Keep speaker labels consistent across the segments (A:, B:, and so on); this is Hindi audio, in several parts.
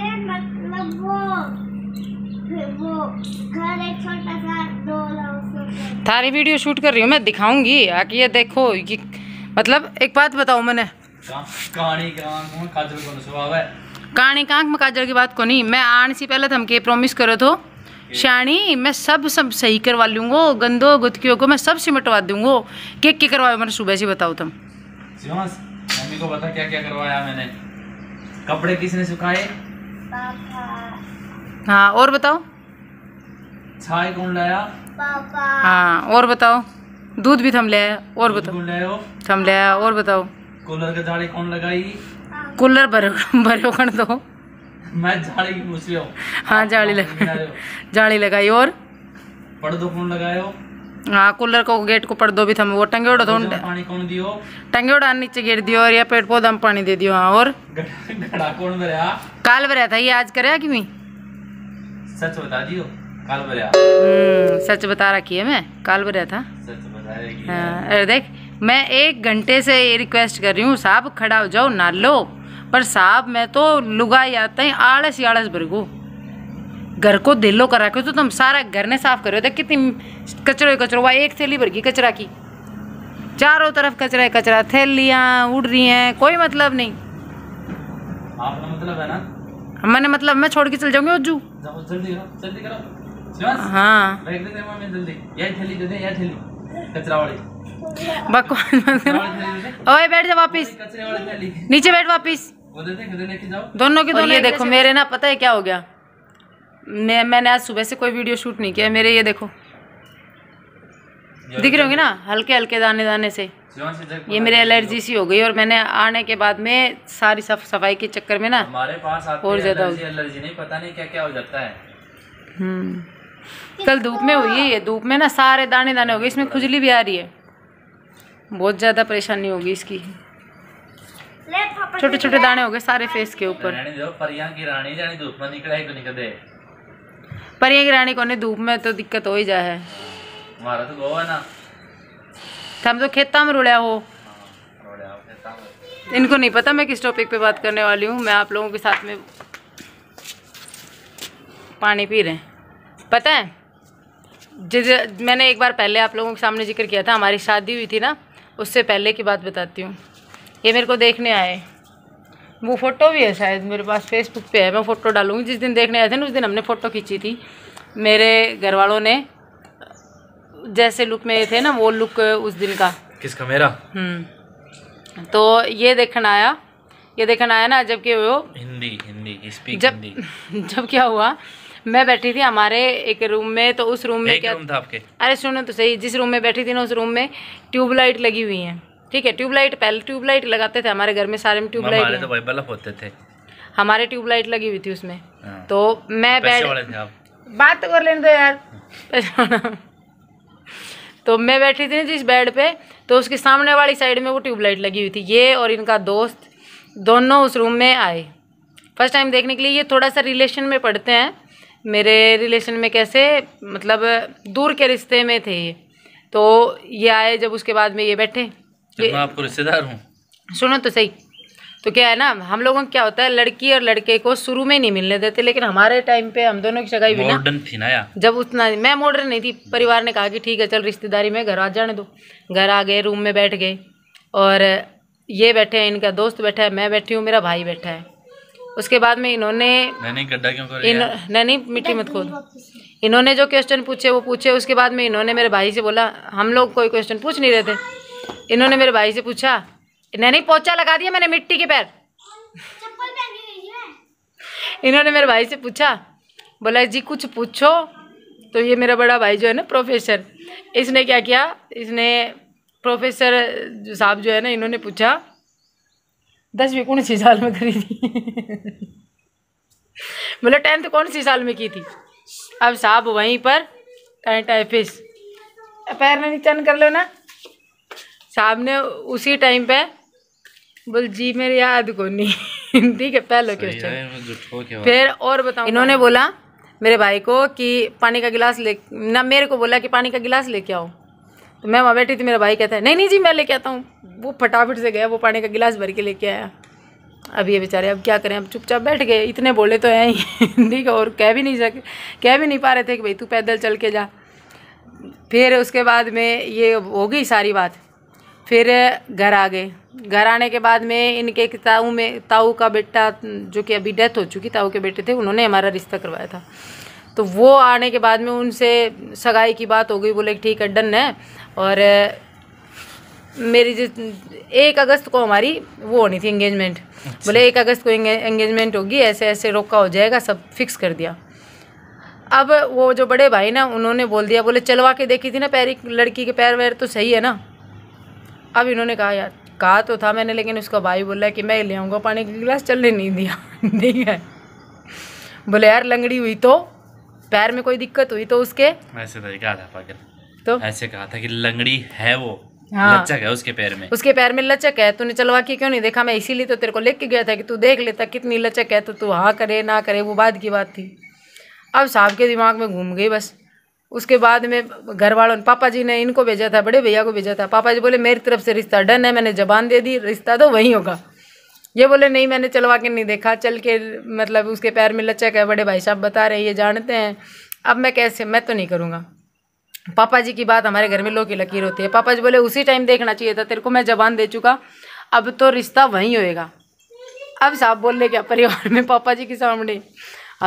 A: मतलब थारी वीडियो शूट कर रही हूँ मैं दिखाऊंगी आके ये देखो ये मतलब एक बात बताओ मैंने कहानी कांक में काजल की बात को नहीं मैं आने से पहले थमके तो प्रॉमिस करो तो शानी मैं सब सब सही करवा लूंगो गंदो गुदकियों को मैं सब सिमटवा दूंगो के के करवाओ मैंने सुबह से बताओ तुम मम्मी
B: को बता क्या क्या करवाया मैंने कपड़े किसने सुखाए
A: हाँ और बताओ
B: छाई कौन लाया
A: हाँ और बताओ दूध भी थम ले आया और बताओ कौन लाया थम ले आया और बताओ
B: कूलर के झाड़ी कौन लगाई
A: कूलर भरे भरे कण दो
B: मैं झाड़ी पूछ रहा हूँ हाँ झाड़ी लगाई
A: झाड़ी लगाई और
B: पढ़ दो कौन हो
A: हाँ कूलर को गेट को पड़ दो भी था वो टंगे उड़ा तो पानी कौन दियो टंगे उड़ा नीचे गेट दियो और या पेड़ पौधा में पानी दे दियो हाँ और
B: घड़ा कौन भरया
A: काल भरया था ये आज करे कि
B: सच बता दियो काल भरया हम्म,
A: सच बता रखी है मैं काल भरया था सच बता हाँ, अरे देख मैं एक घंटे से ये रिक्वेस्ट कर रही हूँ साहब खड़ा हो जाओ ना लो पर साहब मैं तो लुगाई आता ही आलस ही आलस गू घर को दिलो कर रखे हो तो तुम सारा घर ने साफ करो देख कितनी कचरो कचरो वह एक थैली भर की कचरा की चारों तरफ कचरा है कचरा थैलियाँ उड़ रही हैं कोई मतलब नहीं
B: आपने मतलब है ना
A: मैंने मतलब मैं छोड़ के चल जाऊंगी उज्जू
B: जल्दी करो जल्दी करो हाँ कचरा वाली
A: बकवास ओए बैठ जा वापिस नीचे बैठ वापिस
B: दोनों के दोनों ये देखो मेरे
A: ना पता है क्या हो गया मैं मैंने आज सुबह से कोई वीडियो शूट नहीं किया मेरे ये देखो दिख रहे होंगे ना हल्के हल्के दाने दाने से
B: ये मेरे एलर्जी
A: सी हो गई और मैंने आने के बाद में सारी साफ सफाई के चक्कर में ना हमारे पास और ज्यादा
B: एलर्जी नहीं पता नहीं क्या क्या हो जाता है
A: हम्म। कल धूप में हुई है धूप में ना सारे दाने दाने हो गए इसमें खुजली भी आ रही है बहुत ज़्यादा परेशानी होगी इसकी छोटे छोटे दाने हो गए सारे फेस के ऊपर पर ये रानी कोने धूप में तो दिक्कत हो ही जाए
B: मारा तो गो है ना
A: तो हम तो खेता में रुड़ा हो हाँ, इनको नहीं पता मैं किस टॉपिक पे बात करने वाली हूँ मैं आप लोगों के साथ में पानी पी रहे हैं पता है जिस मैंने एक बार पहले आप लोगों के सामने जिक्र किया था हमारी शादी हुई थी ना उससे पहले की बात बताती हूँ ये मेरे को देखने आए वो फ़ोटो भी है शायद मेरे पास फेसबुक पे है मैं फ़ोटो डालूंगी जिस दिन देखने आए थे ना उस दिन हमने फ़ोटो खींची थी मेरे घर वालों ने जैसे लुक में थे ना वो लुक उस दिन का किसका मेरा हम्म। तो ये देखना आया ये देखना आया ना जबकि वो
B: हिंदी हिंदी स्पीक जब
A: हिंदी। जब क्या हुआ मैं बैठी थी हमारे एक रूम में तो उस रूम में क्या रूम था आपके अरे सुनो तो सही जिस रूम में बैठी थी ना उस रूम में ट्यूबलाइट लगी हुई है ठीक है ट्यूबलाइट पहले ट्यूबलाइट लगाते थे हमारे घर में सारे में ट्यूबलाइट तो
B: बल्ब होते थे
A: हमारे ट्यूबलाइट लगी हुई थी उसमें हाँ। तो मैं बैठ बात तो कर लेने दो यार तो मैं बैठी थी जिस बेड पे तो उसके सामने वाली साइड में वो ट्यूबलाइट लगी हुई थी ये और इनका दोस्त दोनों उस रूम में आए फर्स्ट टाइम देखने के लिए ये थोड़ा सा रिलेशन में पढ़ते हैं मेरे रिलेशन में कैसे मतलब दूर के रिश्ते में थे ये तो ये आए जब उसके बाद में ये बैठे मैं
B: आपको रिश्तेदार हूँ
A: सुनो तो सही तो क्या है ना हम लोगों को क्या होता है लड़की और लड़के को शुरू में नहीं मिलने देते लेकिन हमारे टाइम पे हम दोनों की सगाई भी मॉडर्न थी ना यार जब उतना मैं मॉडर्न नहीं थी परिवार ने कहा कि ठीक है चल रिश्तेदारी में घर आ जाने दो घर आ गए रूम में बैठ गए और ये बैठे हैं इनका दोस्त बैठा है मैं बैठी हूँ मेरा भाई बैठा है उसके बाद में इन्होंने
B: नहीं
A: नहीं मिट्टी मत खोद इन्होंने जो क्वेश्चन पूछे वो पूछे उसके बाद में इन्होंने मेरे भाई से बोला हम लोग कोई क्वेश्चन पूछ नहीं रहे थे इन्होंने मेरे भाई से पूछा इन्हें नहीं पोचा लगा दिया मैंने मिट्टी के पैर इन्होंने मेरे भाई से पूछा बोला जी कुछ पूछो तो ये मेरा बड़ा भाई जो है ना प्रोफेसर इसने क्या किया इसने प्रोफेसर साहब जो है ना इन्होंने पूछा दसवीं कौन सी साल में करी थी बोला टेंथ कौन सी साल में की थी अब साहब वहीं पर टाइम पैर में चन कर लो ना साहब ने उसी टाइम पे बोल जी मेरे याद को नहीं ठीक है पहले
B: क्वेश्चन फिर
A: और बताओ इन्होंने बोला मेरे भाई को कि पानी का गिलास ले ना मेरे को बोला कि पानी का गिलास लेके आओ तो मैं वहाँ बैठी थी मेरा भाई कहता है नहीं नहीं जी मैं लेके आता हूँ वो फटाफट से गया वो पानी का गिलास भर के लेके आया अब ये बेचारे अब क्या करें अब चुपचाप बैठ गए इतने बोले तो हैं ही है और कह भी नहीं सके कह भी नहीं पा रहे थे कि भाई तू पैदल चल के जा फिर उसके बाद में ये हो गई सारी बात फिर घर आ गए घर आने के बाद में इनके ताऊ में ताऊ का बेटा जो कि अभी डेथ हो चुकी ताऊ के बेटे थे उन्होंने हमारा रिश्ता करवाया था तो वो आने के बाद में उनसे सगाई की बात हो गई बोले ठीक है डन है और मेरी जो एक अगस्त को हमारी वो होनी थी एंगेजमेंट अच्छा। बोले एक अगस्त को एंगेजमेंट होगी ऐसे ऐसे रोका हो जाएगा सब फिक्स कर दिया अब वो जो बड़े भाई ना उन्होंने बोल दिया बोले चलवा के देखी थी ना पैर लड़की के पैर वैर तो सही है ना अब इन्होंने कहा यार कहा तो था मैंने लेकिन उसका भाई बोला कि मैं ले आऊँगा पानी का गिलास चलने नहीं दिया नहीं है बोले यार लंगड़ी हुई तो पैर में कोई दिक्कत हुई तो उसके
B: ऐसे तो कहा था पागल तो ऐसे कहा था कि लंगड़ी है वो हाँ। लचक है उसके पैर में
A: उसके पैर में लचक है तूने चलवा के क्यों नहीं देखा मैं इसीलिए तो तेरे को लेके गया था कि तू देख लेता कितनी लचक है तो तू हाँ करे ना करे वो बाद की बात थी अब साहब के दिमाग में घूम गई बस उसके बाद में घर वालों ने पापा जी ने इनको भेजा था बड़े भैया को भेजा था पापा जी बोले मेरी तरफ से रिश्ता डन है मैंने जबान दे दी रिश्ता तो वहीं होगा ये बोले नहीं मैंने चलवा के नहीं देखा चल के मतलब उसके पैर में लचक है बड़े भाई साहब बता रहे हैं ये जानते हैं अब मैं कैसे मैं तो नहीं करूँगा पापा जी की बात हमारे घर में लोग की लकीर होती है पापा जी बोले उसी टाइम देखना चाहिए था तेरे को मैं जबान दे चुका अब तो रिश्ता वहीं होएगा अब साहब बोल रहे क्या परिवार में पापा जी के सामने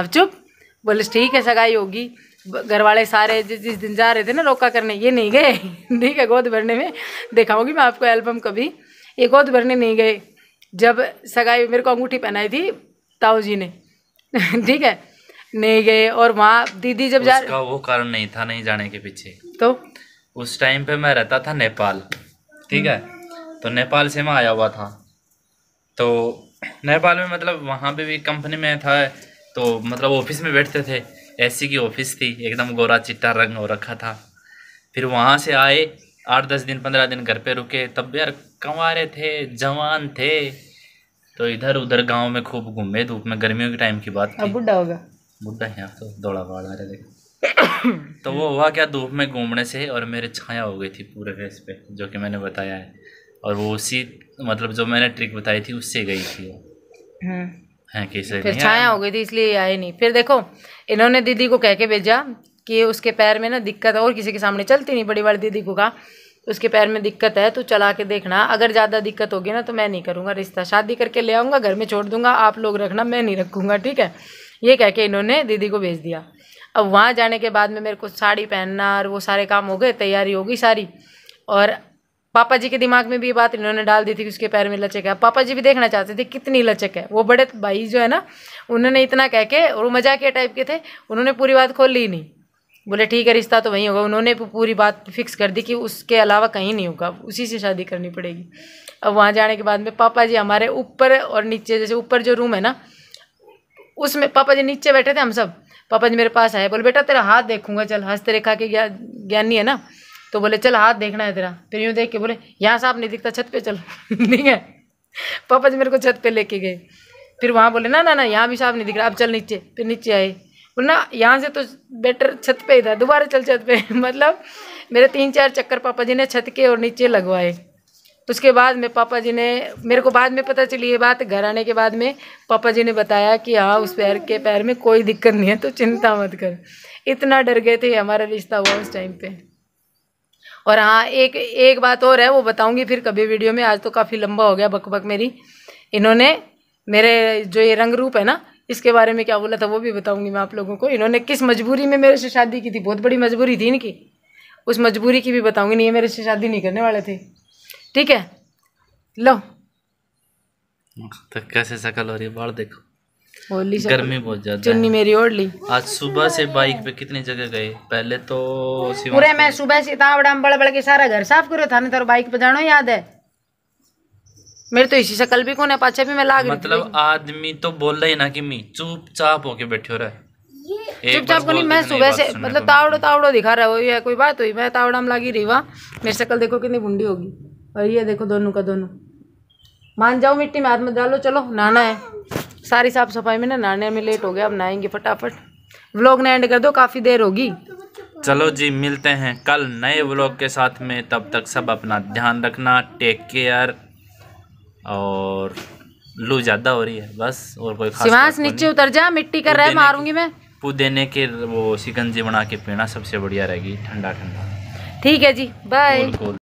A: अब चुप बोले ठीक है सगाई होगी घर वाले सारे जिस जिस दिन जा रहे थे ना रोका करने ये नहीं गए ठीक है गोद भरने में दिखाऊंगी मैं आपको एल्बम कभी ये गोद भरने नहीं गए जब सगाई मेरे को अंगूठी पहनाई थी ताऊ जी ने ठीक है नहीं गए और वहाँ दीदी जब जा उसका
B: वो कारण नहीं था नहीं जाने के पीछे तो उस टाइम पे मैं रहता था नेपाल ठीक है तो नेपाल से मैं आया हुआ था तो नेपाल में मतलब वहाँ पे भी कंपनी में था तो मतलब ऑफिस में बैठते थे ऐसी की ऑफिस थी एकदम गोरा चिट्टा रंग हो रखा था फिर वहाँ से आए आठ दस दिन पंद्रह दिन घर पे रुके तब यार कंवारे थे जवान थे तो इधर उधर गांव में खूब घूमे धूप में गर्मियों के टाइम की बात
A: बुढ़ा होगा
B: बुढ़ा है तो दौड़ा भाड़ रहे तो वो हुआ क्या धूप में घूमने से और मेरे छाया हो गई थी पूरे फेस पे जो कि मैंने बताया है और वो उसी मतलब जो मैंने ट्रिक बताई थी उससे गई थी वो हम्म। फिर छाया
A: हो गई थी इसलिए आए नहीं फिर देखो इन्होंने दीदी को कह के भेजा कि उसके पैर में ना दिक्कत है और किसी के सामने चलती नहीं बड़ी बड़ी दीदी को कहा उसके पैर में दिक्कत है तो चला के देखना अगर ज़्यादा दिक्कत होगी ना तो मैं नहीं करूँगा रिश्ता शादी करके ले आऊँगा घर में छोड़ दूंगा आप लोग रखना मैं नहीं रखूँगा ठीक है ये कह के इन्होंने दीदी को भेज दिया अब वहाँ जाने के बाद में मेरे को साड़ी पहनना और वो सारे काम हो गए तैयारी होगी सारी और पापा जी के दिमाग में भी ये बात इन्होंने डाल दी थी कि उसके पैर में लचक है पापा जी भी देखना चाहते थे कितनी लचक है वो बड़े भाई जो है ना उन्होंने इतना कह के और वो के टाइप के थे उन्होंने पूरी बात खोल ली नहीं बोले ठीक है रिश्ता तो वहीं होगा उन्होंने पूरी बात फिक्स कर दी कि उसके अलावा कहीं नहीं होगा उसी से शादी करनी पड़ेगी अब वहाँ जाने के बाद में पापा जी हमारे ऊपर और नीचे जैसे ऊपर जो रूम है ना उसमें पापा जी नीचे बैठे थे हम सब पापा जी मेरे पास आए बोले बेटा तेरा हाथ देखूंगा चल हंसते रेखा के ज्ञानी है ना तो बोले चल हाथ देखना है तेरा फिर यूँ देख के बोले यहाँ साफ नहीं दिखता छत पे चल ठीक है पापा जी मेरे को छत पे लेके गए फिर वहाँ बोले ना ना ना यहाँ भी साफ नहीं दिख रहा अब चल नीचे फिर नीचे आए बोले ना यहाँ से तो बेटर छत पे ही था दोबारा चल छत पे मतलब मेरे तीन चार चक्कर पापा जी ने छत के और नीचे लगवाए तो उसके बाद में पापा जी ने मेरे को बाद में पता चली ये बात घर आने के बाद में पापा जी ने बताया कि हाँ उस पैर के पैर में कोई दिक्कत नहीं है तो चिंता मत कर इतना डर गए थे हमारा रिश्ता हुआ उस टाइम पर और हाँ एक एक बात और है वो बताऊंगी फिर कभी वीडियो में आज तो काफ़ी लंबा हो गया बकबक मेरी इन्होंने मेरे जो ये रंग रूप है ना इसके बारे में क्या बोला था वो भी बताऊंगी मैं आप लोगों को इन्होंने किस मजबूरी में मेरे से शादी की थी बहुत बड़ी मजबूरी थी इनकी उस मजबूरी की भी बताऊँगी नहीं ये मेरे से शादी नहीं करने वाले थे ठीक है लो
B: तो कैसे शकल हो रही है बाढ़ देखो
A: गर्मी बहुत ज्यादा चुन्नी मेरी ओढ़ ली
B: आज सुबह से बाइक पे कितनी जगह गए पहले तो पूरे मैं
A: सुबह से तावड़ा में बड़ बड़ के सारा घर साफ करो था तेरा तो बाइक पे जानो याद है मेरे तो इसी शक्ल भी कौन है पाछे भी मैं लाग मतलब
B: आदमी तो बोल रही ना कि मी चुपचाप होके बैठे हो रहा है चुपचाप को नहीं मैं सुबह से मतलब
A: तावड़ो तावड़ो दिखा रहा वो ये कोई बात हुई मैं तावड़ा में लागी रही वाह मेरी शक्ल देखो कितनी भुंडी होगी और ये देखो दोनों का दोनों मान जाओ मिट्टी में हाथ में डालो चलो नाना है सारी साफ़ सफाई में ना नहाने में लेट हो गया अब नहाएंगे फटाफट व्लॉग ना एंड कर दो काफ़ी देर होगी
B: चलो जी मिलते हैं कल नए व्लॉग के साथ में तब तक सब अपना ध्यान रखना टेक केयर और लू ज़्यादा हो रही है बस और कोई खास तो नीचे
A: उतर जा मिट्टी कर रहे मारूंगी मैं
B: पुदेने के वो शिकंजी बना के पीना सबसे बढ़िया रहेगी ठंडा ठंडा
A: ठीक है जी बाय